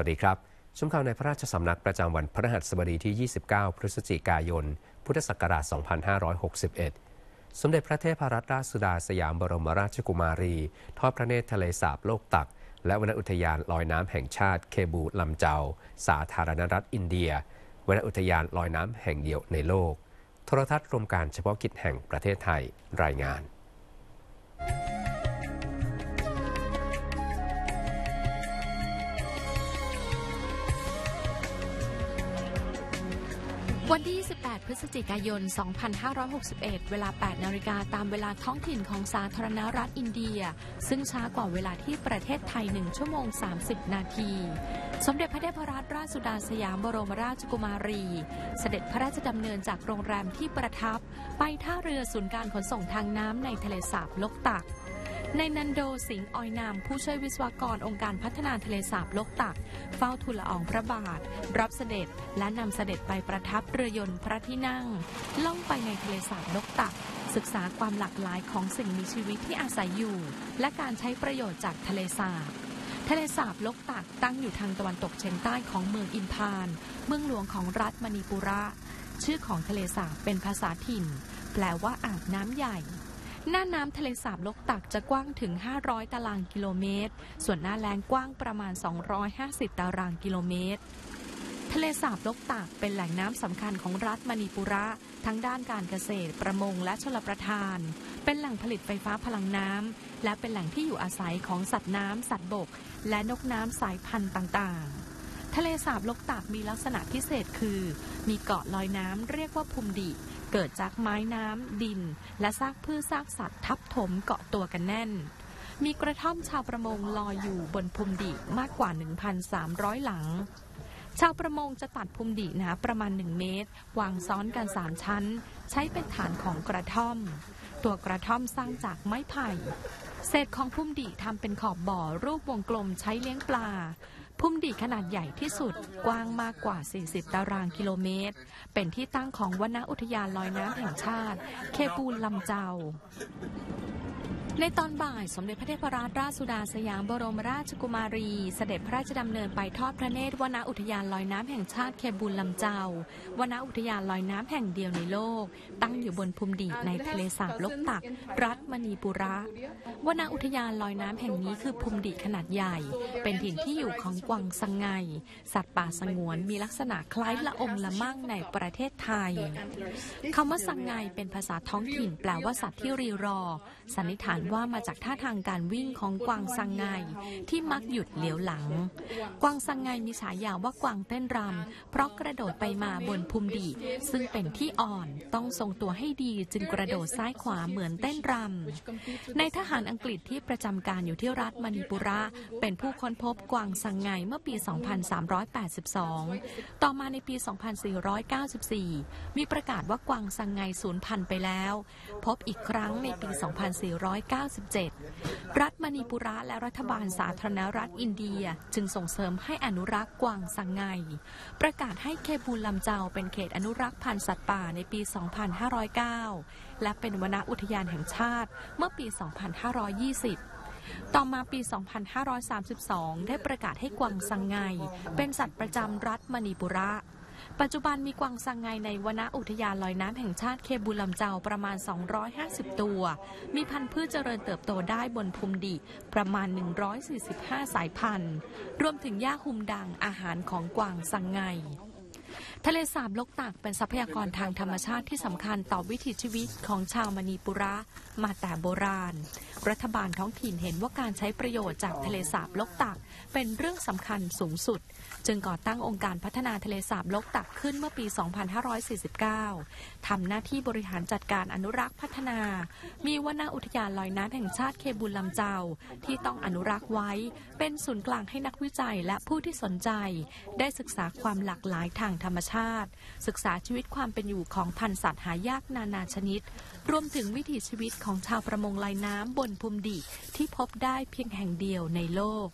วัสดีครับ ชมข่าวในพระราชสำนักประจำวันพระหัสบดีที่ 29 พฤศจิกายน พุทธศักราช 2561 สมเด็จพระเทพรัตนราชสุดาสยามบรมราชกุมารี ทอดพระเนตรทะเลสาบโลกตัก และวนอุทยานลอยน้ำแห่งชาติเคบูลำเจาสาธารณรัฐอินเดียวนอุทยานลอยน้ำแห่งเดียวในโลก โทรทัศน์รวมการเฉพาะกิจแห่งประเทศไทยรายงานวันที่ 28 พฤศจิกายน 2561 เวลา 8 นาฬิกาตามเวลาท้องถิ่นของสาธารณรัฐอินเดีย ซึ่งช้ากว่าเวลาที่ประเทศไทย 1 ชั่วโมง 30 นาที สมเด็จพระเทพรัตนราชสุดาสยามบรมราชกุมารี เสด็จพระราชดำเนินจากโรงแรมที่ประทับ ไปท่าเรือศูนย์การขนส่งทางน้ำในทะเลสาบลกตักในนันโดสิงห์ออยนามผู้ช่วยวิศวกรองค์การพัฒนาทะเลสาบลกตัก เฝ้าทูลอองพระบาท รับเสด็จ และนำเสด็จไปประทับเรือยนต์พระที่นั่ง ล่องไปในทะเลสาบลกตัก ศึกษาความหลากหลายของสิ่งมีชีวิตที่อาศัยอยู่ และการใช้ประโยชน์จากทะเลสาบทะเลสาบลกตักตั้งอยู่ทางตะวันตกเฉียงใต้ของเมืองอินพาน เมืองหลวงของรัฐมณีปุระ ชื่อของทะเลสาบเป็นภาษาถิ่น แปลว่าอ่างน้ำใหญ่หน้าน้ำทะเลสาบลกตักจะกว้างถึง 500 ตารางกิโลเมตร ส่วนหน้าแรงกว้างประมาณ 250 ตารางกิโลเมตร ทะเลสาบลกตากเป็นแหล่งน้ำสำคัญของรัฐมณีปุระ ทั้งด้านการเกษตร ประมงและชลประทาน เป็นแหล่งผลิตไฟฟ้าพลังน้ำและเป็นแหล่งที่อยู่อาศัยของสัตว์น้ำสัตว์บกและนกน้ำสายพันธุ์ต่างๆ ทะเลสาบลกตากมีลักษณะพิเศษคือ มีเกาะลอยน้ำเรียกว่าพุมดิเกิดจากไม้น้ำ ดิน และซากพืชซากสัตว์ทับถมเกาะตัวกันแน่น มีกระท่อมชาวประมง ลอยอยู่บนพุมดิมากกว่า 1,300 หลัง ชาวประมง จะตัดพุมดิหนาประมาณ 1 เมตร วางซ้อนกัน3ชั้น ใช้เป็นฐานของกระท่อม ตัวกระท่อมสร้างจากไม้ไผ่ เศษของพุ่มดิทำเป็นขอบบ่อรูปวงกลมใช้เลี้ยงปลาพุ่มดีขนาดใหญ่ที่สุดกว้างมากกว่า 40 ตารางกิโลเมตร เป็นที่ตั้งของวนอุทยานลอยน้ำแห่งชาติ เคปูลลำเจ้าในตอนบ่าย สมเด็จพระเทพรัตนราชสุดาสยามบรมราชกุมารี เสด็จพระราชดำเนินไปทอดพระเนตรวนาอุทยานลอยน้ำแห่งชาติเคบูลลำเจ้าวนาอุทยานลอยน้ำแห่งเดียวในโลก ตั้งอยู่บนภูมิดีในทะเลสาบลกตัก รัฐมณีปุระวนาอุทยานลอยน้ำแห่งนี้คือภูมิดีขนาดใหญ่ เป็นถิ่นที่อยู่ของกวางสังไงสัตว์ป่าสงวนมีลักษณะคล้ายละองละมั่งในประเทศไทยคำว่าสังไงเป็นภาษาท้องถิ่น แปลว่าสัตว์ที่รีรอสันนิษฐานว่ามาจากท่าทางการวิ่งของกวางสังไงที่มักหยุดเหลียวหลัง กวางสังไงมีฉายาว่ากวางเต้นรำเพราะกระโดดไปมาบนภูมิดีซึ่งเป็นที่อ่อนต้องทรงตัวให้ดีจึงกระโดดซ้ายขวาเหมือนเต้นรำในทหารอังกฤษที่ประจำการอยู่ที่รัฐมณีปุระ เป็นผู้ค้นพบกวางสังไงเมื่อปี 2382 ต่อมาในปี 2494 มีประกาศว่ากวางสังไงสูญพันธุ์ไปแล้ว พบอีกครั้งในปี 2490 1997รัฐมณีปุระและรัฐบาลสาธารณรัฐอินเดียจึงส่งเสริมให้อนุรักษ์กวางสังไงประกาศให้เคบูลลำเจาเป็นเขตอนุรักษ์พันธุ์สัตว์ป่าในปี 2509 และเป็นวนอุทยานแห่งชาติ เมื่อปี 2520 ต่อมาปี 2532 ได้ประกาศให้กวางสังไงเป็นสัตว์ประจำรัฐมณีปุระปัจจุบันมีกวางสังไงในวนอุทยานลอยน้ำแห่งชาติเคบุลำเจาประมาณ 250 ตัว มีพันธุ์พืชเจริญเติบโตได้บนภูมิดิประมาณ 145 สายพันธุ์ รวมถึงหญ้าหุมดังอาหารของกวางสังไงทะเลสาบลกตากเป็นทรัพยากรทางธรรมชาติที่สำคัญต่อวิถีชีวิตของชาวมณีปุระ มาแต่โบราณ รัฐบาลท้องถิ่นเห็นว่าการใช้ประโยชน์จากทะเลสาบลกตากเป็นเรื่องสำคัญสูงสุด จึงก่อตั้งองค์การพัฒนาทะเลสาบลกตักขึ้นเมื่อปี 2549ทำหน้าที่บริหารจัดการอนุรักษ์พัฒนา มีวนาอุทยานลอยน้ำแห่งชาติเคบุลลำเจ้าที่ต้องอนุรักษ์ไว้เป็นศูนย์กลางให้นักวิจัยและผู้ที่สนใจ ได้ศึกษาความหลากหลายทางธรรมชาติชาติศึกษาชีวิตความเป็นอยู่ของพันธุ์สัตว์หายากนานาชนิด รวมถึงวิถีชีวิตของชาวประมงลายน้ำบนภูมิดีที่พบได้เพียงแห่งเดียวในโลก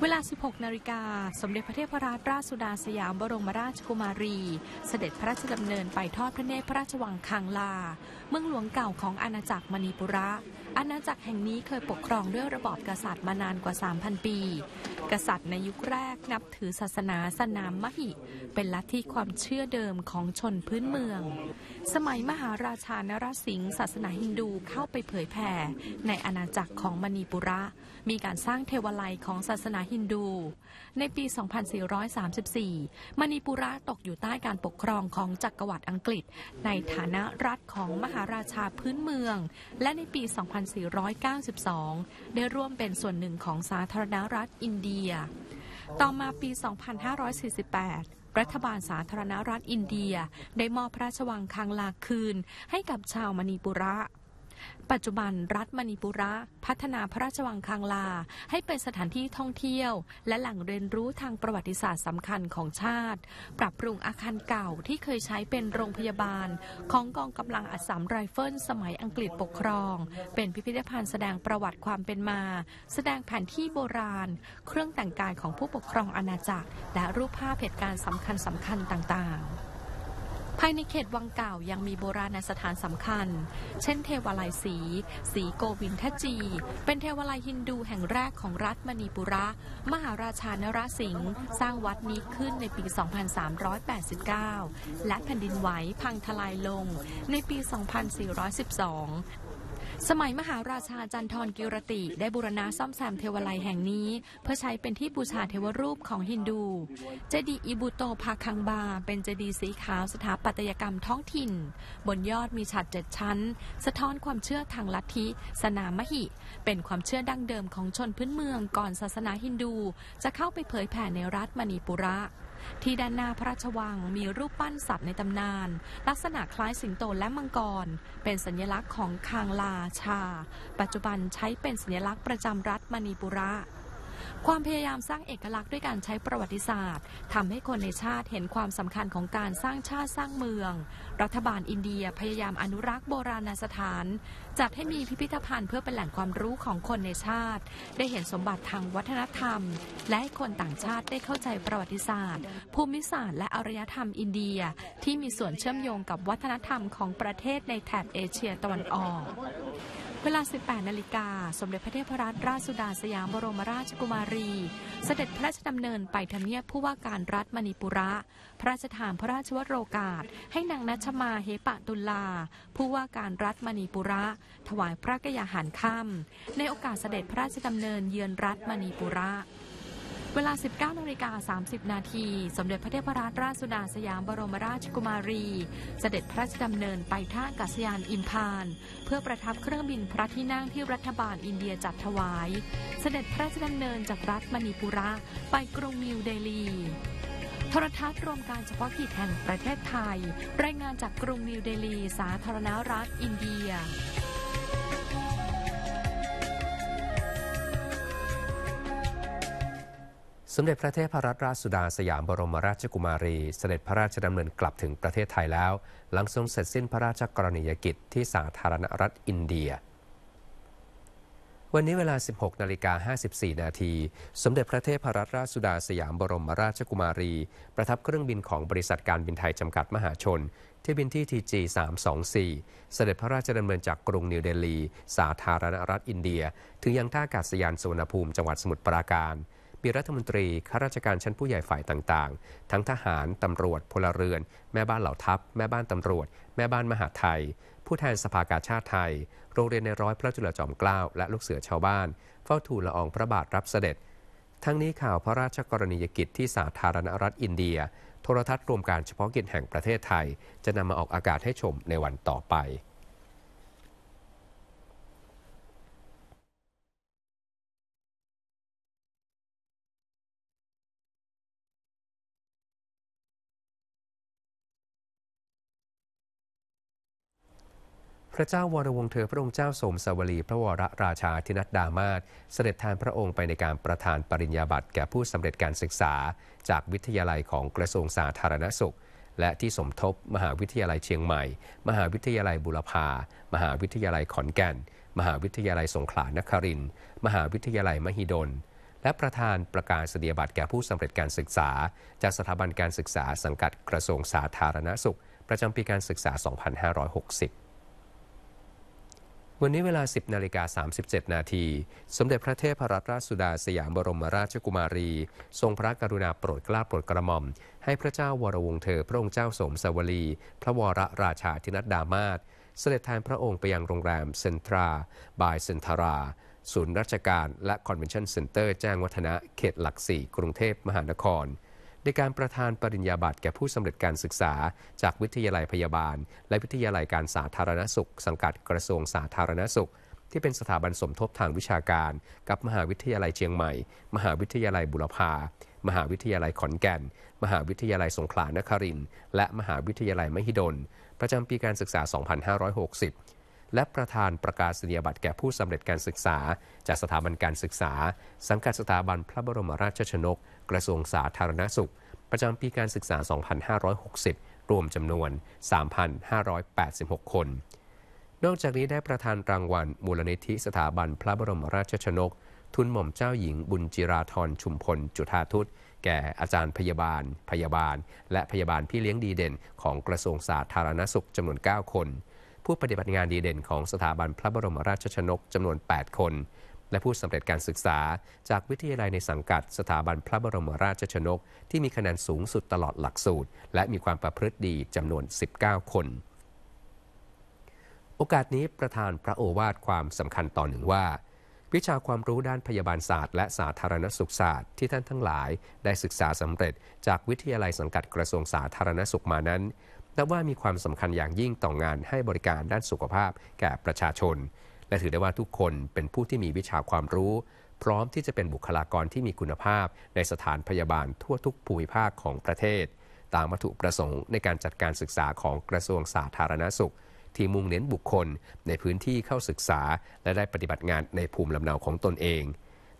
เวลา 16 นาฬิกา สมเด็จพระเทพรัตนราชสุดาสยามบรมราชกุมารี เสด็จพระราชดำเนินไปทอดพระเนตรพระราชวังคังลา เมืองหลวงเก่าของอาณาจักรมณีปุระอาณาจักรแห่งนี้เคยปกครองด้วยระบอบกษัตริย์มานานกว่า 3,000 ปี กษัตริย์ในยุคแรกนับถือศาสนาสนามมหิ เป็นลัทธิความเชื่อเดิมของชนพื้นเมือง สมัยมหาราชานรสิงห์ศาสนาฮินดูเข้าไปเผยแผ่ในอาณาจักรของมณีปุระมีการสร้างเทวไลของศาสนาฮินดู ในปี 2434 มณีปุระตกอยู่ใต้การปกครองของจักรวรรดิอังกฤษ ในฐานะรัฐของมหาราชาพื้นเมือง และในปี 2492 ได้ร่วมเป็นส่วนหนึ่งของสาธารณรัฐอินเดีย ต่อมาปี 2548 รัฐบาลสาธารณรัฐอินเดียได้มอบพระราชวังคังลาคืนให้กับชาวมณีปุระปัจจุบันรัฐมณีปุระ พัฒนาพระราชวังคังลาให้เป็นสถานที่ท่องเที่ยว และแหล่งเรียนรู้ทางประวัติศาสตร์สำคัญของชาติ ปรับปรุงอาคารเก่าที่เคยใช้เป็นโรงพยาบาลของกองกำลังอัสสัมไรเฟิลสมัยอังกฤษปกครอง เป็นพิพิธภัณฑ์แสดงประวัติความเป็นมา แสดงแผนที่โบราณ เครื่องแต่งกายของผู้ปกครองอาณาจักร และรูปภาพเหตุการณ์สำคัญสำคัญต่างๆภายในเขตวังเก่ายังมีโบราณสถานสำคัญ เช่นเทวาลัยสี สีโกวินทจี เป็นเทวาลัยฮินดูแห่งแรกของรัฐมณีปุระ มหาราชานราสิงห์สร้างวัดนี้ขึ้นในปี 2389 และแผ่นดินไหวพังทลายลงในปี 2412สมัยมหาราชาจันทรกิรติ ได้บูรณะซ่อมแซมเทวไลแห่งนี้ เพื่อใช้เป็นที่บูชาเทวรูปของฮินดู เจดีย์อิบุโตภาคังบา เป็นเจดีย์สีขาวสถาปัตยกรรมท้องถิ่น บนยอดมีฉัดเจ็ดชั้น สะท้อนความเชื่อทางลัทธิ สนามหิ เป็นความเชื่อดั้งเดิมของชนพื้นเมืองก่อนศาสนาฮินดู จะเข้าไปเผยแผ่ในรัฐมณีปุระที่ด้านหน้าพระราชวังมีรูปปั้นสัตว์ในตำนาน ลักษณะคล้ายสิงโตและมังกรเป็นสัญลักษณ์ของคางลาชา ปัจจุบันใช้เป็นสัญลักษณ์ประจำรัฐมณีปุระ ความพยายามสร้างเอกลักษณ์ด้วยการใช้ประวัติศาสตร์ทำให้คนในชาติเห็นความสำคัญของการสร้างชาติสร้างเมือง รัฐบาลอินเดียพยายามอนุรักษ์โบราณสถานจัดให้มีพิพิธภัณฑ์เพื่อเป็นแหล่งความรู้ของคนในชาติ ได้เห็นสมบัติทางวัฒนธรรม และให้คนต่างชาติได้เข้าใจประวัติศาสตร์ ภูมิศาสตร์และอารยธรรมอินเดียที่มีส่วนเชื่อมโยงกับวัฒนธรรมของประเทศในแถบเอเชียตะวันออกเวลา 18 นาฬิกา สมเด็จพระเทพรัตนราชสุดาสยามบรมราชกุมารี เสด็จพระราชดำเนินไปทำเนียบผู้ ว่าการรัฐมณีปุระ พระราชทานพระราชวโรกาส ให้นางนัชมาเฮปะตุลา ผู้ว่าการรัฐมณีปุระ ถวายพระกยาหารค่ำในโอกาสเสด็จพระราชดำเนินเยือนรัฐมณีปุระเวลา 19นาฬิกา30 นาที สมเด็จพระเทพรัตนราชสุดาสยามบรมราชกุมารี เสด็จพระราชดำเนินไปท่าอากาศยานอิมพาน เพื่อประทับเครื่องบินพระที่นั่งที่รัฐบาลอินเดียจัดถวาย เสด็จพระราชดำเนินจากรัฐมณีปุระไปกรุงนิวเดลี โทรทัศน์รวมการเฉพาะกิจแห่งประเทศไทย รายงานจากกรุงนิวเดลี สาธารณรัฐอินเดียสมเด็จพระเทพรัตนราชสุดาสยามบรมราชกุมารี เสด็จพระราชดำเนินกลับถึงประเทศไทยแล้วหลังทรงเสร็จสิ้นพระราชกรณียกิจที่สาธารณรัฐอินเดีย วันนี้เวลา 16 นาฬิกา 54 นาทีสมเด็จพระเทพรัตนราชสุดาสยามบรมราชกุมารีประทับเครื่องบินของบริษัทการบินไทยจำกัดมหาชนที่บินที่ทีจี324เสด็จพระราชดำเนินจากกรุงนิวเดลี สาธารณรัฐอินเดีย ถึงยังท่าอากาศยานสุวรรณภูมิจังหวัดสมุทรปราการมีรัฐมนตรีข้าราชการชั้นผู้ใหญ่ฝ่ายต่างๆ ทั้งทหาร ตำรวจพลเรือน แม่บ้านเหล่าทัพแม่บ้านตำรวจ แม่บ้านมหาไทย ผู้แทนสภากาชาติไทย โรงเรียนในร้อยพระจุลจอมเกล้าและลูกเสือชาวบ้าน เฝ้าทูลละอองพระบาทรับเสด็จ ทั้งนี้ข่าวพระราชกรณียกิจที่สาธารณรัฐอินเดีย โทรทัศน์รวมการเฉพาะกิจแห่งประเทศไทย จะนำมาออกอากาศให้ชมในวันต่อไปพระเจ้าวรวงเธอพระองค์เจ้าสมสวรีพระวรราชาธินัดดามาศเสด็จแทนพระองค์ไปในการประทานปริญญาบัตรแก่ผู้สำเร็จการศึกษา จากวิทยาลัยของกระทรวงสาธารณสุข และที่สมทบมหาวิทยาลัยเชียงใหม่ มหาวิทยาลัยบุรพามหาวิทยาลัยขอนแก่น มหาวิทยาลัยสงขลานครินมหาวิทยาลัยมหิดล และประธานประกาศเสียบัตรแก่ผู้สำเร็จการศึกษาจากสถาบันการศึกษาสังกัดกระทรวงสาธารณสุข ประจำปีการศึกษา2560วันนี้เวลา 10 นาฬิกา 37 นาที สมเด็จพระเทพรัตนราชสุดาสยามบรมราชกุมารี ทรงพระกรุณาโปรดเกล้าโปรดกระหม่อม ให้พระเจ้าวรวงเธอพระองค์เจ้าสมสวลี พระวรราชาธินัดดามาศเสด็จแทนพระองค์ไปยังโรงแรมเซนทราบายเซนทรา ศูนย์ราชการ และคอนเวนชั่นเซ็นเตอร์แจ้งวัฒนะ เขตหลักสี่ กรุงเทพมหานครในการประทานปริญญาบัตรแก่ผู้สำเร็จการศึกษาจากวิทยาลัยพยาบาลและวิทยาลัยการสาธารณสุขสังกัดกระทรวงสาธารณสุขที่เป็นสถาบันสมทบทางวิชาการกับมหาวิทยาลัยเชียงใหม่ มหาวิทยาลัยบุรพา มหาวิทยาลัยขอนแก่น มหาวิทยาลัยสงขลานครินและมหาวิทยาลัยมหิดลประจำปีการศึกษา 2560 และประธานประกาศนียบัตรแก่ผู้สำเร็จการศึกษาจากสถาบันการศึกษาสังกัดสถาบันพระบรมราชชนกกระทรวงสาธารณสุข ประจำปีการศึกษา 2560 รวมจำนวน 3,586 คน นอกจากนี้ได้ประธานรางวัล มูลนิธิสถาบันพระบรมราชชนก ทุนหม่อมเจ้าหญิงบุญจิราธร ชุมพล จุฑาทุตแก่อาจารย์พยาบาล พยาบาล และพยาบาลพี่เลี้ยงดีเด่น ของกระทรวงสาธารณสุขจำนวน 9 คน ผู้ปฏิบัติงานดีเด่นของสถาบันพระบรมราชชนกจำนวน 8 คนและผู้สำเร็จการศึกษา จากวิทยาลัยในสังกัด สถาบันพระบรมราชชนกที่มีคะแนนสูงสุดตลอดหลักสูตร และมีความประพฤติดีจำนวน 19 คน โอกาสนี้ประธานพระโอวาทความสำคัญต่อหนึ่งว่า วิชาความรู้ด้านพยาบาลศาสตร์และสาธารณสุขศาสตร์ที่ท่านทั้งหลาย ได้ศึกษาสำเร็จจากวิทยาลัยสังกัดกระทรวงสาธารณสุขมานั้นนับว่ามีความสำคัญอย่างยิ่งต่องานให้บริการด้านสุขภาพแก่ประชาชนและถือได้ว่าทุกคนเป็นผู้ที่มีวิชาความรู้พร้อมที่จะเป็นบุคลากรที่มีคุณภาพในสถานพยาบาลทั่วทุกภูมิภาคของประเทศ ตามวัตถุประสงค์ในการจัดการศึกษาของกระทรวงสาธารณสุข ที่มุ่งเน้นบุคคลในพื้นที่เข้าศึกษา และได้ปฏิบัติงานในภูมิลำเนาของตนเอง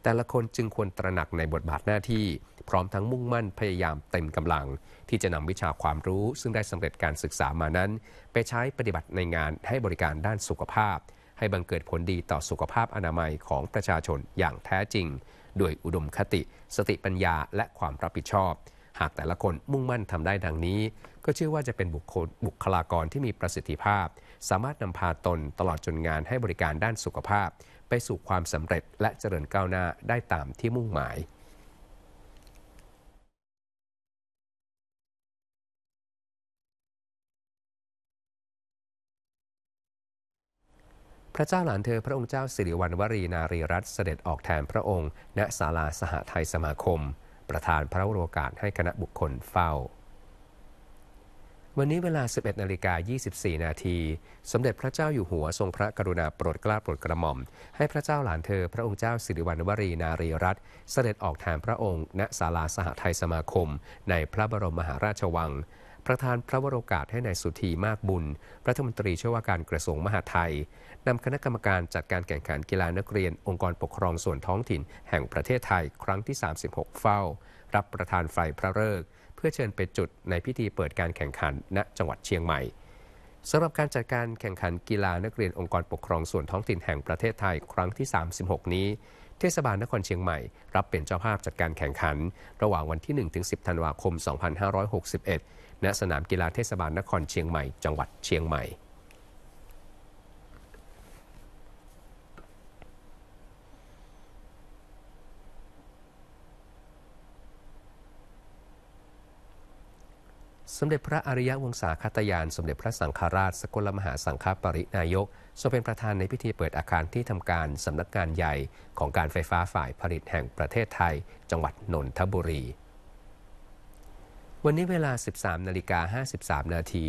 แต่ละคนจึงควรตระหนักในบทบาทหน้าที่ พร้อมทั้งมุ่งมั่นพยายามเต็มกำลังที่จะนำวิชาความรู้ ซึ่งได้สำเร็จการศึกษามานั้น ไปใช้ปฏิบัติในงานให้บริการด้านสุขภาพให้บังเกิดผลดีต่อสุขภาพอนามัยของประชาชนอย่างแท้จริงโดยอุดมคติ สติปัญญาและความรับผิดชอบ หากแต่ละคนมุ่งมั่นทำได้ดังนี้ ก็เชื่อว่าจะเป็นบุคคลบุคลากรที่มีประสิทธิภาพ สามารถนำพาตนตลอดจนงานให้บริการด้านสุขภาพ ไปสู่ความสำเร็จและเจริญก้าวหน้าได้ตามที่มุ่งหมายพระเจ้าหลานเธอพระองค์เจ้าสิริวัณวรีนารีรัตน์เสด็จออกแทนพระองค์ณศาลา สหไทยสมาคม ประธานพระโรกาสให้คณะบุคคลเฝ้า วันนี้เวลา 11 นาฬิกา 24 นาทีสมเด็จพระเจ้าอยู่หัวทรงพระกรุณาโปรดเกล้าโปรดกระหม่อม ให้พระเจ้าหลานเธอพระองค์เจ้าสิริวัณวรีนารีรัตน์เสด็จออกแทนพระองค์ณศาลาสหไทยสมาคม ในพระบรมมหาราชวังประธานพระวโรกาสให้ในายสุธีมากบุญ รัฐมนตรีช่วยว่าการกระทรวงมหาดไทย นำคณะกรรมการจัดการแข่งขันกีฬานักเรียนองค์กรปกครองส่วนท้องถิ่นแห่งประเทศไทยครั้งที่ 36 เฝ้า รับประธานไฟพระฤกษกเพื่อเชิญไปจุดในพิธีเปิดการแข่งขันณจังหวัดเชียงใหม่ สำหรับการจัดการแข่งขันกีฬานักเรียนองค์กรปกครองส่วนท้องถิ่นแห่งประเทศไทยครั้งที่ 36 นี้ เทศบาลนครเชียงใหม่ รับเป็นเจ้าภาพจัดการแข่งขันระหว่างวันที่1-10ธันวาคม2561ณสนามกีฬาเทศบาลนครเชียงใหม่จังหวัดเชียงใหม่ สมเด็จพระอริยวงศาคตยาน สมเด็จพระสังฆราช สกลมหาสังฆปรินายก ทรงเป็นประธานในพิธีเปิดอาคารที่ทำการสำนักงานใหญ่ของการไฟฟ้าฝ่ายผลิตแห่งประเทศไทย จังหวัดนนทบุรีวันนี้เวลา 13 นาฬิกา 53 นาที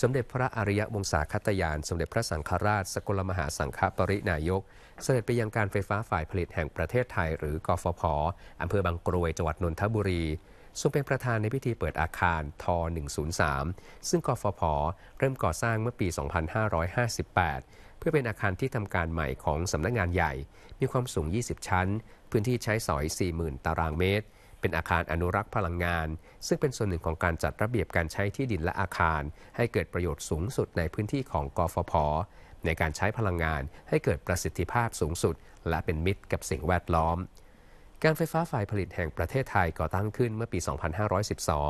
สมเด็จพระอริยวงศาคตยาน สมเด็จพระสังฆราชสกลมหาสังฆปรินายก เสด็จไปยังการไฟฟ้าฝ่ายผลิตแห่งประเทศไทยหรือกฟผอำเภอบางกรวยจังหวัดนนทบุรีทรงเป็นประธานในพิธีเปิดอาคารท103ซึ่งกฟผเริ่มก่อสร้างเมื่อปี 2558 เพื่อเป็นอาคารที่ทำการใหม่ของสำนักงงานใหญ่ มีความสูง 20 ชั้น พื้นที่ใช้สอย 40,000ตารางเมตรเป็นอาคารอนุรักษ์พลังงาน ซึ่งเป็นส่วนหนึ่งของการจัดระเบียบการใช้ที่ดินและอาคาร ให้เกิดประโยชน์สูงสุดในพื้นที่ของกฟผในการใช้พลังงานให้เกิดประสิทธิภาพสูงสุด และเป็นมิตรกับสิ่งแวดล้อมการไฟฟ้าฝ่ายผลิตแห่งประเทศไทยก่อตั้งขึ้นเมื่อปี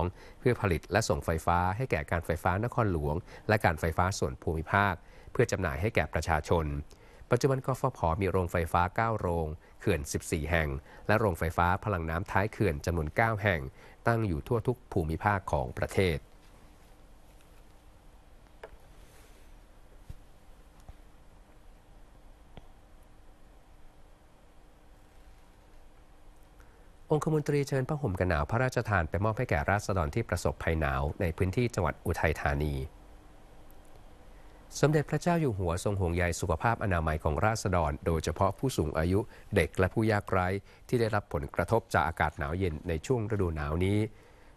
2512 เพื่อผลิตและส่งไฟฟ้าให้แก่การไฟฟ้านครหลวง และการไฟฟ้าส่วนภูมิภาค เพื่อจำหน่ายให้แก่ประชาชนัจจุบันกฟผมีโรงไฟฟ้า 9 โรงเขื่อน 14 แห่ง และโรงไฟฟ้าพลังน้ำท้ายเขื่อนจำนวน9 แห่ง ตั้งอยู่ทั่วทุกภูมิภาคของประเทศ องคมนตรีเชิญพระห่มกันหนาวพระราชทานไปมอบให้แก่ราษฎรที่ประสบภัยหนาว ในพื้นที่จังหวัดอุทัยธานีสมเด็จพระเจ้าอยู่หัวทรงห่วงใยสุขภาพอนามัยของราษฎร โดยเฉพาะผู้สูงอายุเด็กและผู้ยากไร้ที่ได้รับผลกระทบจากอากาศหนาวเย็นในช่วงฤดูหนาวนี้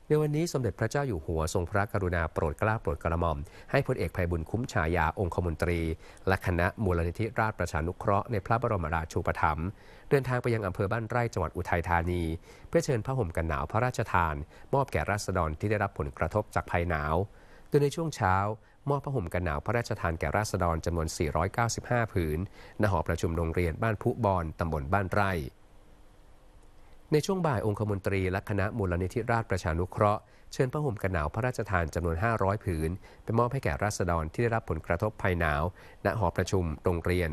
ในวันนี้สมเด็จพระเจ้าอยู่หัวทรงพระกรุณาโปรดกล้าโปรดกระหม่อมให้พลเอกภัยบุญคุ้มฉายาองคมนตรี และคณะมูลนิธิราชประชานุเคราะห์ในพระบรมราชูปถัมภ์เดินทางไปยังอำเภอบ้านไร่จังหวัดอุทัยธานี เพื่อเชิญพระห่มกันหนาวพระราชทาน มอบแก่ราษฎรที่ได้รับผลกระทบจากภัยหนาวโดยในช่วงเช้ามอบผ้าห่มกันหนาวพระราชทานแก่ราษฎรจำนวน 495 ผืน ณ หอประชุมโรงเรียนบ้านพุบอลตำบลบ้านไร่ ในช่วงบ่าย องคมนตรีและคณะมูลนิธิราชประชานุเคราะห์ เชิญผ้าห่มกันหนาวพระราชทานจำนวน 500 ผืนไปมอบให้แก่ราษฎรที่ได้รับผลกระทบภัยหนาว ณ หอประชุมโรงเรียน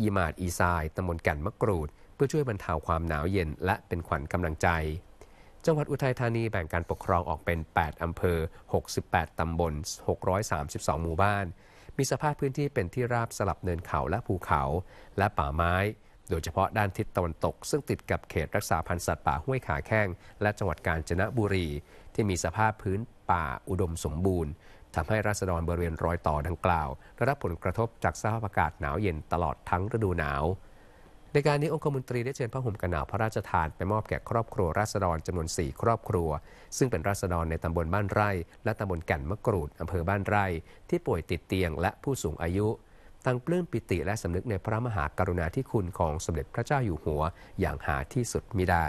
อีมาดอีไซ ตำบลกันมะกรูด เพื่อช่วยบรรเทาความหนาวเย็นและเป็นขวัญกำลังใจจังหวัดอุทัยธานีแบ่งการปกครองออกเป็น 8 อำเภอ 68 ตำบล 632 หมู่บ้าน มีสภาพพื้นที่เป็นที่ราบสลับเนินเขาและภูเขา และป่าไม้ โดยเฉพาะด้านทิศตะวันตกซึ่งติดกับเขตรักษาพันธุ์สัตว์ป่าห้วยขาแข้ง และจังหวัดกาญจนบุรี ที่มีสภาพพื้นป่าอุดมสมบูรณ์ ทำให้ราษฎรบริเวณรอยต่อดังกล่าวได้รับผลกระทบจากสภาพอากาศหนาวเย็นตลอดทั้งฤดูหนาวในการนี้องคมนตรีได้เชิญพระห่มกหนาวพระราชทานไปมอบแก่ครอบครัวราษฎรจำนวน4ครอบครัว ซึ่งเป็นราษฎรในตำบลบ้านไร่และตำบลแก่นมะกรูดอำเภอบ้านไร่ที่ป่วยติดเตียงและผู้สูงอายุตั้งปลื้มปิติและสำนึกในพระมหากรุณาธิคุณของสมเด็จพระเจ้าอยู่หัว อย่างหาที่สุดมิได้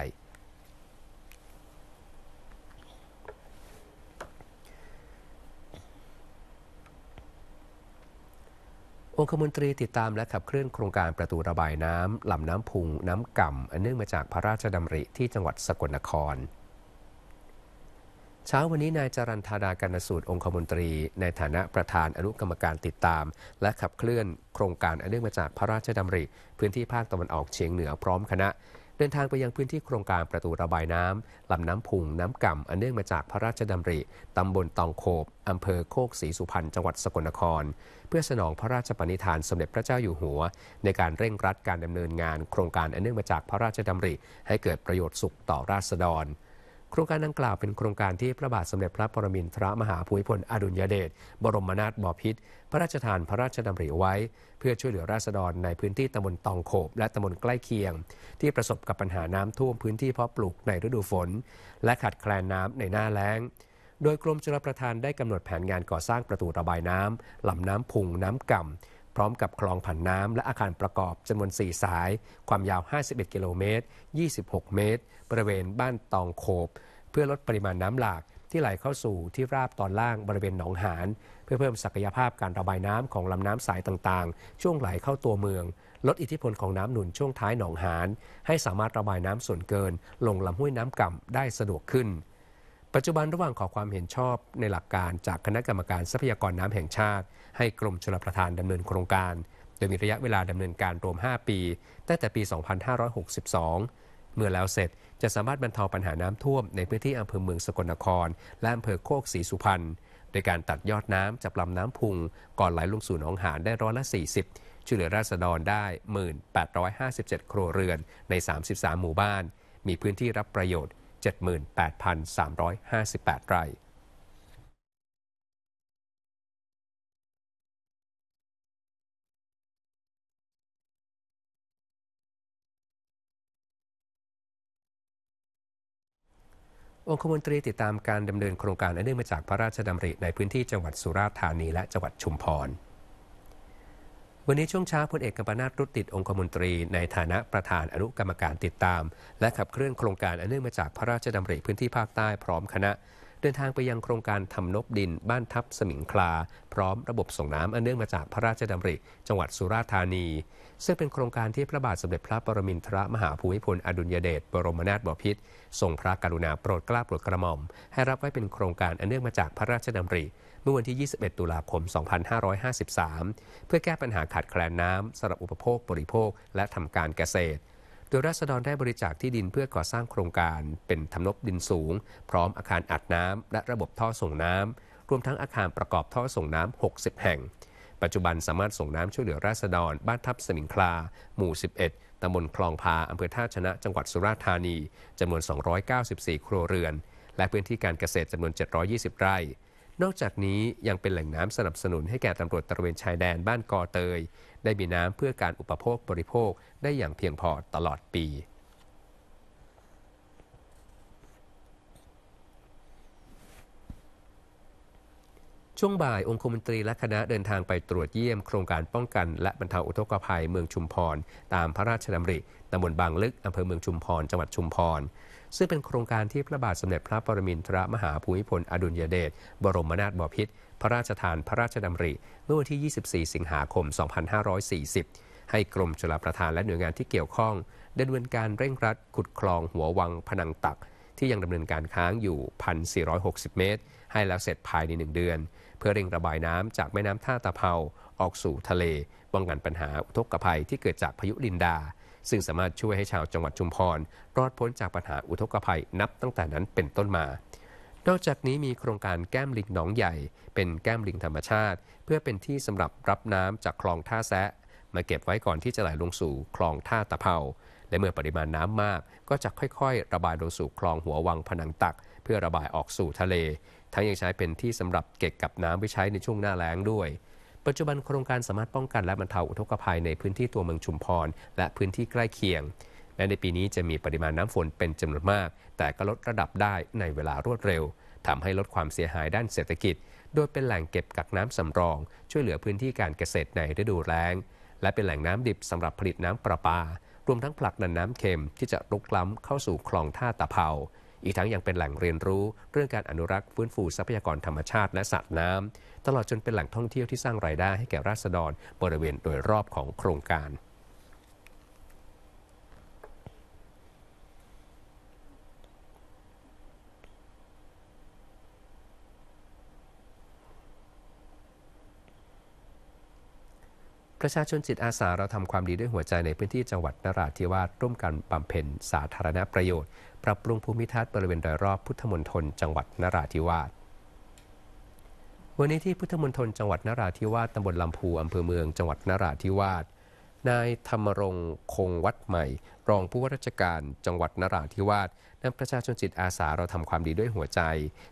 องคมนตรีติดตามและขับเคลื่อนโครงการประตูระบายน้ำลำน้ำพุง น้ำก่ำอเนื่องมาจากพระราชดำริที่จังหวัดสกลนคร เช้าวันนี้นายจรันธาดาการสูตรองคมนตรีในฐานะประธานอนุกรรมการติดตาม และขับเคลื่อนโครงการอันเนื่องมาจากพระราชดำริ พื้นที่ภาคตะวันออกเฉียงเหนือพร้อมคณะเดินทางไปยังพื้นที่โครงการประตูระบายน้ำลำน้ำพุง น้ำก่ำอันเนื่องมาจากพระราชดำริตำบลตองโคบอำเภอโคกศรีสุพรรณจังหวัดสกลนคร เพื่อสนองพระราชปณิธาน สมเด็จพระเจ้าอยู่หัว ในการเร่งรัดการดำเนินงานโครงการอันเนื่องมาจากพระราชดำริให้เกิดประโยชน์สุขต่อราษฎรโครงการดังกล่าวเป็นโครงการที่พระบาทสมเด็จพระปรมินทรมหาภูมิพลอดุลยเดชบรมนาถบพิตรพระราชทานพระราชดำริไว้ เพื่อช่วยเหลือราษฎรในพื้นที่ตำบลตองโขบและตำบลใกล้เคียง ที่ประสบกับปัญหาน้ำท่วมพื้นที่เพาะปลูกในฤดูฝน และขาดแคลนน้ำในหน้าแล้ง โดยกรมชลประทานได้กำหนดแผนงานก่อสร้างประตูระบายน้ำลำน้ำพุงน้ำก่ำพร้อมกับคลองผ่านน้ำและอาคารประกอบจำนวน4สาย ความยาว 51 กิโลเมตร 26 เมตร บริเวณบ้านตองโขบ เพื่อลดปริมาณน้ำหลาก ที่ไหลเข้าสู่ที่ราบตอนล่างบริเวณหนองหาน เพื่อเพิ่มศักยภาพการระบายน้ำของลำน้ำสายต่างๆ ช่วงไหลเข้าตัวเมือง ลดอิทธิพลของน้ำหนุน ช่วงท้ายหนองหาน ให้สามารถระบายน้ำส่วนเกินลงลำห้วยน้ำก่ำได้สะดวกขึ้น ปัจจุบันระหว่างขอความเห็นชอบในหลักการจากคณะกรรมการทรัพยากรน้ำแห่งชาติให้กรมชลประทานดำเนินโครงการ โดยมีระยะเวลาดำเนินการรวม 5 ปี ตั้งแต่ปี 2562 เมื่อแล้วเสร็จ จะสามารถบรรเทาปัญหาน้ำท่วมในพื้นที่อำเภอเมืองสกลนคร และอำเภอโคกศรีสุพรรณ โดยการตัดยอดน้ำจากลำน้ำพุงก่อนไหลลงสู่หนองหานได้ร้อยละ 40ช่วยเหลือราษฎรได้ 1,857ครัวเรือนใน 33 หมู่บ้าน มีพื้นที่รับประโยชน์ 78,358ไร่องคมนตรีติดตามการดำเนินโครงการอันเนื่องมาจากพระราชดำริในพื้นที่จังหวัดสุราษฎร์ธานีและจังหวัดชุมพร วันนี้ช่วงเช้าพลเอกกัมปนาตรุติดองคมนตรี ในฐานะประธานอนุกรรมการติดตาม และขับเคลื่อนโครงการอันเนื่องมาจากพระราชดำริพื้นที่ภาคใต้พร้อมคณะเดินทางไปยังโครงการทำนบดินบ้านทับสมิงคลา พร้อมระบบส่งน้ำอันเนื่องมาจากพระราชดำริ จังหวัดสุราษฎร์ธานี ซึ่งเป็นโครงการที่พระบาทสมเด็จพระปรมินทรมหาภูมิพลอดุลยเดชบรมนาถบพิตรทรงพระกรุณาโปรดเกล้าโปรดกระหม่อมให้รับไว้เป็นโครงการอันเนื่องมาจากพระราชดำริ เมื่อวันที่ 21 ตุลาคม 2553 เพื่อแก้ปัญหาขาดแคลนน้ำสำหรับอุปโภคบริโภคและทำการเกษตรโดยราษฎรได้บริจาคที่ดินเพื่อก่อสร้างโครงการเป็นทำนบดินสูง พร้อมอาคารอัดน้ำและระบบท่อส่งน้ำรวมทั้งอาคารประกอบท่อส่งน้ำ 60 แห่งปัจจุบันสามารถส่งน้ำช่วยเหลือราษฎร บ้านทับสมิงคลา หมู่ 11 ตำบลคลองพา อำเภอท่าชนะ จังหวัดสุราษฎร์ธานีจำนวน 294 ครัวเรือน และพื้นที่การเกษตรจำนวน 720 ไร่นอกจากนี้ยังเป็นแหล่งน้ำสนับสนุนให้แก่ตำรวจตระเวนชายแดนบ้านกอเตย ได้มีน้ำเพื่อการอุปโภคบริโภคได้อย่างเพียงพอตลอดปี ช่วงบ่ายองคมนตรีและคณะเดินทางไปตรวจเยี่ยม โครงการป้องกัน และบรรเทาอุทกภัยเมืองชุมพร ตามพระราชดำริตำบลบางลึกอำเภอเมืองชุมพร จังหวัดชุมพรซึ่งเป็นโครงการที่พระบาทสมเด็จพระปรมินทรมหาภูมิพล อดุลยเดชบรมนาถบพิตรพระราชทานพระราชดำริเมื่อวันที่ 24 สิงหาคม 2540 ให้กรมชลประทานและหน่วยงานที่เกี่ยวข้องดำเนินการเร่งรัดขุดคลองหัววังพนังตัก ที่ยังดำเนินการค้างอยู่ 1,460 เมตร ให้แล้วเสร็จภายใน 1 เดือน เพื่อเร่งระบายน้ำจากแม่น้ำท่าตะเภาออกสู่ทะเลป้องกันปัญหาอุทกภัยที่เกิดจากพายุลินดาซึ่งสามารถช่วยให้ชาวจังหวัดชุมพรรอดพ้นจากปัญหาอุทกภัยนับตั้งแต่นั้นเป็นต้นมา นอกจากนี้มีโครงการแก้มลิงหนองใหญ่ เป็นแก้มลิงธรรมชาติ เพื่อเป็นที่สำหรับรับน้ำจากคลองท่าแซะมาเก็บไว้ก่อนที่จะไหลลงสู่คลองท่าตะเภาและเมื่อปริมาณน้ำมากก็จะค่อยๆ ระบายลงสู่คลองหัววังผนังตัก เพื่อระบายออกสู่ทะเล ทั้งยังใช้เป็นที่สำหรับเก็บกับน้ำไว้ใช้ในช่วงหน้าแล้งด้วยปัจจุบันโครงการสามารถป้องกันและบรรเทาอุทกภัยในพื้นที่ตัวเมืองชุมพรและพื้นที่ใกล้เคียงแม้ในปีนี้จะมีปริมาณน้ำฝนเป็นจำนวนมาก แต่ก็ลดระดับได้ในเวลารวดเร็วทำให้ลดความเสียหายด้านเศรษฐกิจ โดยเป็นแหล่งเก็บกักน้ำสำรองช่วยเหลือพื้นที่การเกษตรในฤดูแล้ง และเป็นแหล่งน้ำดิบสำหรับผลิตน้ำประปา รวมทั้งผลักดันน้ำเค็มที่จะลุกล้ำเข้าสู่คลองท่าตะเภาอีกทั้งยังเป็นแหล่งเรียนรู้เรื่องการอนุรักษ์ฟื้นฟูทรัพยากรธรรมชาติและสัตว์น้ำ ตลอดจนเป็นแหล่งท่องเที่ยวที่สร้างรายได้ให้แก่ราษฎรบริเวณโดยรอบของโครงการประชาชนจิตอาสาเราทำความดีด้วยหัวใจในพื้นที่จังหวัดนราธิวาสร่วมกันบำเพ็ญ สาธารณประโยชน์ปรับปรุงภูมิทัศน์บริเวณโดยรอบพุทธมณฑลจังหวัดนราธิวาส วันนี้ที่พุทธมณฑลจังหวัดนราธิวาสตำบลลำพูอำเภอเมืองจังหวัดนราธิวาส นายธรรมรงคงวัดใหม่ รองผู้ว่าราชการจังหวัดนราธิวาสนำประชาชนจิตอาสาเราทำความดีด้วยหัวใจ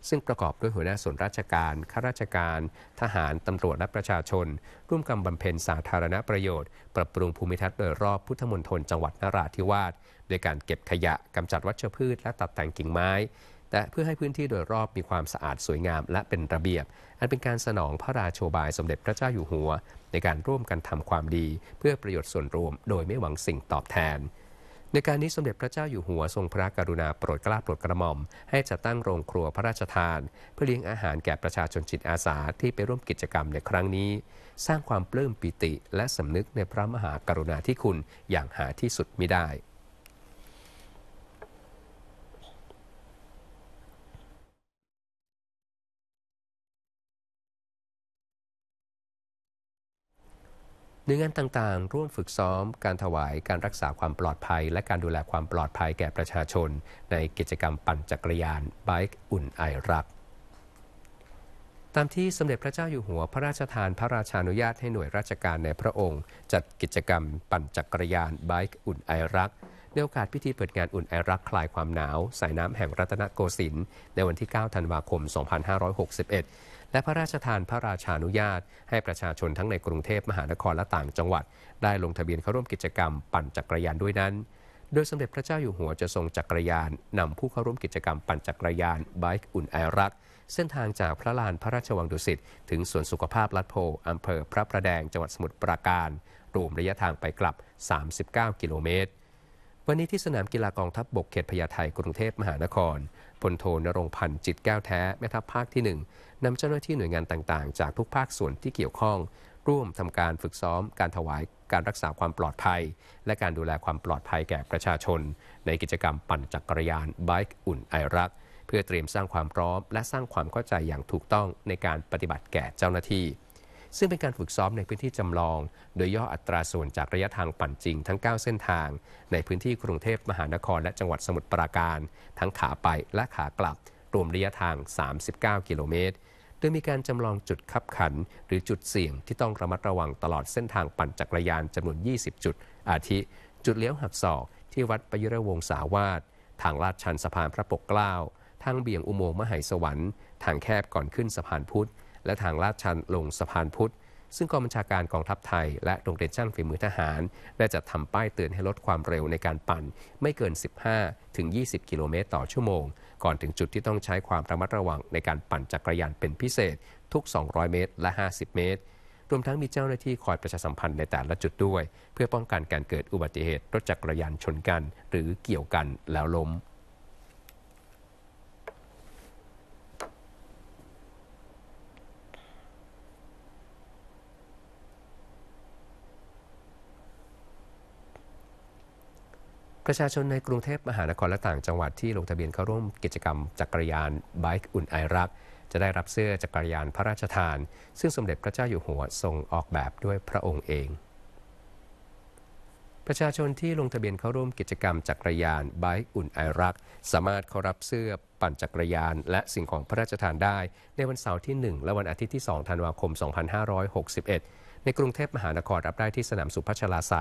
ซึ่งประกอบด้วยหัวหน้าส่วนราชการ ข้าราชการ ทหารตำรวจ และประชาชน ร่วมกันบำเพ็ญสาธารณประโยชน์ ปรับปรุงภูมิทัศน์โดยรอบพุทธมณฑลจังหวัด นราธิวาสโดยการเก็บขยะกำจัดวัชพืชและตัดแต่งกิ่งไม้ แต่เพื่อให้พื้นที่โดยรอบมีความสะอาดสวยงาม และเป็นระเบียบ อันเป็นการสนองพระราโชบายสมเด็จพระเจ้าอยู่หัว ในการร่วมกันทำความดี เพื่อประโยชน์ส่วนรวม โดยไม่หวังสิ่งตอบแทนในการนี้สมเด็จพระเจ้าอยู่หัวทรงพระกรุณาโปรดกล้าโปรดกระหม่อม ให้จัดตั้งโรงครัวพระราชทาน เพื่อเลี้ยงอาหารแก่ประชาชนจิตอาสาที่ไปร่วมกิจกรรมในครั้งนี้ สร้างความปลื้มปิติและสำนึกในพระมหากรุณาธิคุณอย่างหาที่สุดมิได้หน่วยงานต่างๆ ร่วมฝึกซ้อมการถวายการรักษาความปลอดภัย และการดูแลความปลอดภัยแก่ประชาชน ในกิจกรรมปั่นจักรยานบค์อุ่นไอรัก ตามที่สมเด็จพระเจ้าอยู่หัวพระราชทานพระราชานุญาตให้หน่วยราชการในพระองค์จัดกิจกรรมปั่นจักรยานบค์อุ่นไอรักในโอกาสพิธีเปิดงานอุ่นไอรักคลายความหนาว สายน้ำแห่งรัตนโกสินทร์ในวันที่ 9 ธันวาคม 2561และพระราชทานพระราชานุญาต ให้ประชาชนทั้งในกรุงเทพมหานครและต่างจังหวัด ได้ลงทะเบียนเข้าร่วมกิจกรรม ปั่นจักรยานด้วยนั้น โดยสมเด็จพระเจ้าอยู่หัวจะทรงจักรยานนำผู้เข้าร่วมกิจกรรมปั่นจักรยานไบค์อุ่นไอรัก เส้นทางจากพระลานพระราชวังดุสิตถึงสวนสุขภาพลัดโพอำเภอพระประแดงจังหวัดสมุทรปราการ รวมระยะทางไปกลับ 39 กิโลเมตร วันนี้ที่สนามกีฬากองทัพบบกเขตพญาไทกรุงเทพมหานครพลโทนรงพันธ์จิตแก้วแท้แม่ทัพภาคที่ 1นำเจ้าหน้าที่หน่วยงานต่าง ๆ จากทุกภาคส่วนที่เกี่ยวข้อง ร่วมทำการฝึกซ้อมการถวายการรักษาความปลอดภัย และการดูแลความปลอดภัยแก่ประชาชน ในกิจกรรมปั่นจักกรยานบค์อุ่นไอรัก เพื่อเตรียมสร้างความพร้อมและสร้างความเข้าใจอย่างถูกต้องในการปฏิบัติแก่เจ้าหน้าที่ซึ่งเป็นการฝึกซ้อมในพื้นที่จำลอง โดยย่ออัตราส่วนจากระยะทางปั่นจริงทั้ง 9 เส้นทางในพื้นที่กรุงเทพมหานครและจังหวัดสมุทรปราการ ทั้งขาไปและขากลับ รวมระยะทาง 39 กิโลเมตร โดยมีการจำลองจุดขับขัน หรือจุดเสี่ยงที่ต้องระมัดระวังตลอดเส้นทางปั่นจักรยานจำนวน 20 จุดอาทิ จุดเลี้ยวหักศอกที่วัดปยุรวงสาวาสทางลาดชันสะพานพระปกเกล้าทางเบี่ยงอุโมงค์มหายสวรรค์ทางแคบก่อนขึ้นสะพานพุทธและทางลาดชันลงสะพานพุทธ ซึ่งกองบัญชาการกองทัพไทยและโรงเรียนช่างฝีมือทหารได้จัดทำป้ายเตือนให้ลดความเร็วในการปั่น ไม่เกิน 15ถึง20 กิโลเมตรต่อชั่วโมง ก่อนถึงจุดที่ต้องใช้ความระมัดระวังในการปั่นจักรยานเป็นพิเศษ ทุก 200 เมตรและ 50 เมตร รวมทั้งมีเจ้าหน้าที่คอยประชาสัมพันธ์ในแต่ละจุดด้วย เพื่อป้องกันการเกิดอุบัติเหตุรถจักรยานชนกัน หรือเกี่ยวกันแล้วล้มประชาชนในกรุงเทพมหานครและต่างจังหวัดที่ลงทะเบียนเข้าร่วมกิจกรรมจักรยานบิ๊กอุ่นไอรัก จะได้รับเสื้อจักรยานพระราชทาน ซึ่งสมเด็จพระเจ้าอยู่หัวทรงออกแบบด้วยพระองค์เอง ประชาชนที่ลงทะเบียนเข้าร่วมกิจกรรมจักรยานบิ๊กอุ่นไอรักสามารถเข้ารับเสื้อปั่นจักรยานและสิ่งของพระราชทานได้ในวันเสาร์ที่ 1 และวันอาทิตย์ที่ 2ธันวาคม2561ในกรุงเทพมหานครรับได้ที่สนามสุพัชลาไซ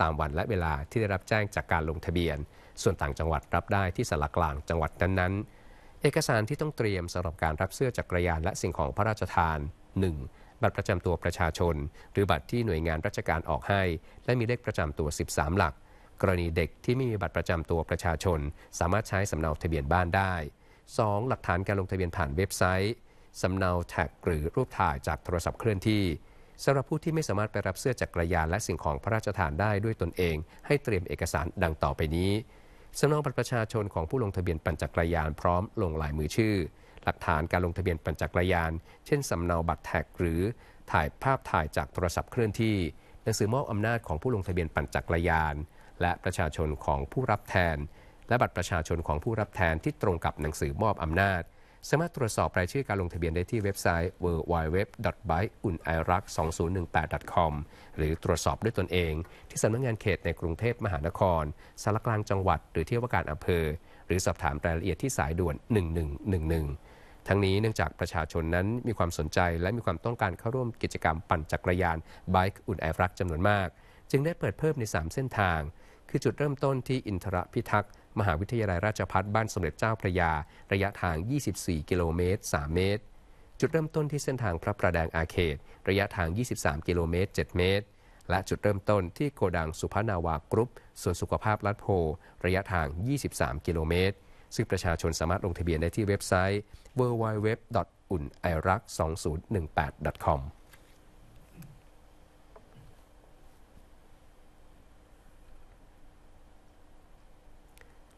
ตามวันและเวลาที่ได้รับแจ้งจากการลงทะเบียน ส่วนต่างจังหวัดรับได้ที่สารกลางจังหวัดนั้นๆ เอกสารที่ต้องเตรียมสำหรับการรับเสื้อจักรยานและสิ่งของพระราชทาน 1. บัตรประจำตัวประชาชน หรือบัตรที่หน่วยงานราชการออกให้ และมีเลขประจำตัว 13 หลัก กรณีเด็กที่ไม่มีบัตรประจำตัวประชาชน สามารถใช้สำเนาทะเบียนบ้านได้ 2. หลักฐานการลงทะเบียนผ่านเว็บไซต์สำเนาแท็ก หรือรูปถ่ายจากโทรศัพท์เคลื่อนที่สำหรับผู้ที่ไม่สามารถไปรับเสื้อจักรยาน และสิ่งของพระราชทานได้ด้วยตนเองให้เตรียมเอกสารดังต่อไปนี้สำเนาบัตรประชาชนของผู้ลงทะเบียนปั่นจักรยานพร้อมลงลายมือชื่อ หลักฐานการลงทะเบียนปั่นจักรยาน เช่นสำเนาบัตรแท็กหรือถ่ายภาพถ่ายจากโทรศัพท์เคลื่อนที่ หนังสือมอบอำนาจของผู้ลงทะเบียนปั่นจักรยาน และประชาชนของผู้รับแทน และบัตรประชาชนของผู้รับแทนที่ตรงกับหนังสือมอบอำนาจสามารถตรวจสอบรายชื่อการลงทะเบียนได้ที่เว็บไซต์ www.bikeunirak2018.com หรือตรวจสอบด้วยตนเองที่สำนักงงานเขตในกรุงเทพมหานครสารกลางจังหวัดหรือที่ว่าการอำเภอ หรือสอบถามรายละเอียดที่สายด่วน 1111 ทั้งนี้เนื่องจากประชาชนนั้นมีความสนใจและมีความต้องการเข้าร่วมกิจกรรมปั่นจักรยาน Bike อุ่นไอรักจำนวนมาก จึงได้เปิดเพิ่มใน3เส้นทาง คือจุดเริ่มต้นที่อินทรพิทักษ์มหาวิทยาลัยราชพัฒบ้านสมเด็จเจ้าพระยา ระยะทาง 24กิโลเมตร3 เมตร จุดเริ่มต้นที่เส้นทางพระประแดงอาเขต ระยะทาง 23กิโลเมตร7 เมตร และจุดเริ่มต้นที่โกดังสุพนาวากรุ๊ปส่วนสุขภาพลัดโพระยะทาง 23 กิโลเมตร ซึ่งประชาชนสามารถลงทะเบียนได้ที่เว็บไซต์ w w w u n i r a k 2 0 1 8 c o m